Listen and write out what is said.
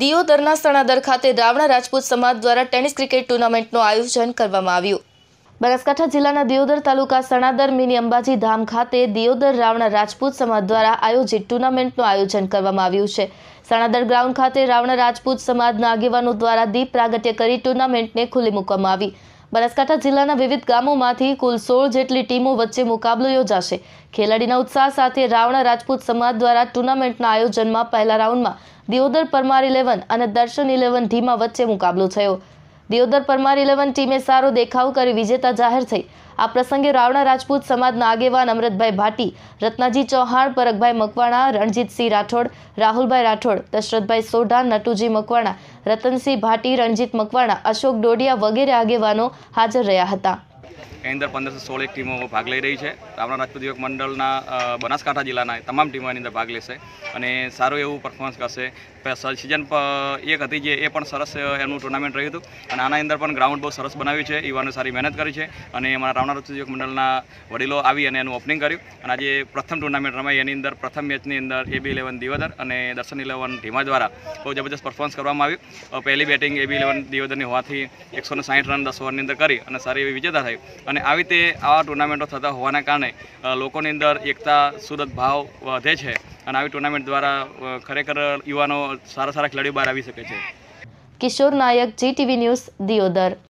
દિયોદરના સણાદર ખાતે રાવણા રાજપૂત સમાજ દ્વારા ટેનિસ ક્રિકેટ ટુર્નામેન્ટનું આયોજન કરવામાં આવ્યું બનાસકાંઠા જિલ્લાના દિયોદર તાલુકા સણાદર મિની અંબાજી ધામ ખાતે દિયોદર રાવણા રાજપૂત સમાજ દ્વારા આયોજિત ટુર્નામેન્ટનું આયોજન કરવામાં આવ્યું છે સણાદર ગ્રાઉન્ડ ખાતે રાવણા રાજપૂત સમાજના આગેવાનો દ્વારા દીપ પ્રાગટ્ય કરી ટુર્નામેન્ટને ખુલ્લી મૂકવામાં આવી બનાસકાંઠા જિલ્લાના વિવિધ ગામોમાંથી કુલ સોળ જેટલી ટીમો વચ્ચે મુકાબલો યોજાશે ખેલાડીના ઉત્સાહ સાથે રાવણા રાજપૂત સમાજ દ્વારા ટુર્નામેન્ટના આયોજનમાં પહેલા રાઉન્ડમાં દિયોદર પરમાર ઇલેવન અને દર્શન ઇલેવન ધીમા વચ્ચે મુકાબલો થયો દિયોદર પરમાર ઇલેવન ટીમે સારો દેખાવ કરી વિજેતા જાહેર થઈ આ પ્રસંગે રાવણા રાજપૂત સમાજના આગેવાન અમૃતભાઈ ભાટી રત્નાજી ચૌહાણ પરગભાઈ મકવાણા રણજીતસિંહ રાઠોડ રાહુલભાઈ રાઠોડ દશરથભાઈ સોઢા નટુજી મકવાણા રતનસિંહ ભાટી રણજીત મકવાણા અશોક ડોડિયા વગેરે આગેવાનો હાજર રહ્યા હતા એની અંદર પંદરસો સોળ એક ટીમો ભાગ લઈ રહી છે આપણા રાજપૂત યુવક મંડળના બનાસકાંઠા જિલ્લાના તમામ ટીમો એની અંદર ભાગ લેશે અને સારું એવું પરફોર્મન્સ કરશે સિઝન એક હતી જે એ પણ સરસ એમનું ટુર્નામેન્ટ રહ્યું હતું અને આના અંદર પણ ગ્રાઉન્ડ બહુ સરસ બનાવ્યું છે યુવાનો સારી મહેનત કરી છે અને અમારા રાવણા રાજપૂત યુવક મંડળના વડીલો આવી અને એનું ઓપનિંગ કર્યું અને આજે પ્રથમ ટુર્નામેન્ટ રમાઈ એની અંદર પ્રથમ મેચની અંદર એ બી ઇલેવન દિવોદર અને દર્શન ઇલેવન ધીમા દ્વારા બહુ જબરજસ્ત પરફોર્મન્સ કરવામાં આવ્યું પહેલી બેટિંગ એ બી ઇલેવન દિવોદરની હોવાથી એકસો સાઠ રન દસ ઓવરની અંદર કરી અને સારી એવી વિજેતા થઈ અને આવી રીતે આવા ટુર્નામેન્ટો થતા હોવાના કારણે લોકોની અંદર એકતા સુરત ભાવ વધે છે અને આવી ટુર્નામેન્ટ દ્વારા ખરેખર યુવાનો સારા સારા ખેલાડીઓ બહાર આવી શકે છે કિશોર નાયક જી ટીવી ન્યૂઝ દિયોદર